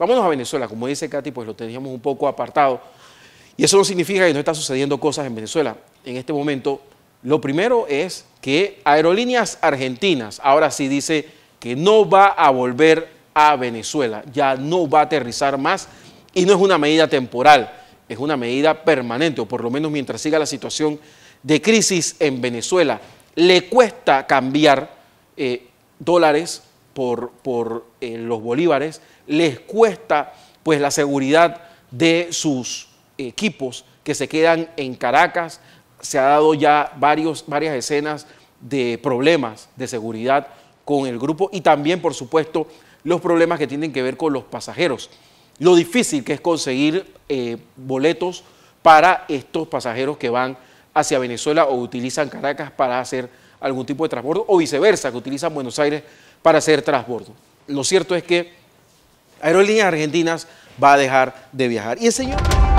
Vámonos a Venezuela, como dice Katy, pues lo teníamos un poco apartado. Y eso no significa que no está sucediendo cosas en Venezuela. En este momento, lo primero es que Aerolíneas Argentinas ahora sí dice que no va a volver a Venezuela, ya no va a aterrizar más y no es una medida temporal, es una medida permanente, o por lo menos mientras siga la situación de crisis en Venezuela. Le cuesta cambiar eh, dólares por, eh, los bolívares, les cuesta pues la seguridad de sus equipos que se quedan en Caracas. Se ha dado ya varios, varias escenas de problemas de seguridad con el grupo y también, por supuesto, los problemas que tienen que ver con los pasajeros. Lo difícil que es conseguir eh, boletos para estos pasajeros que van hacia Venezuela o utilizan Caracas para hacer algún tipo de transbordo o viceversa, que utilizan Buenos Aires para hacer transbordo. Lo cierto es que Aerolíneas Argentinas va a dejar de viajar. Y el señor...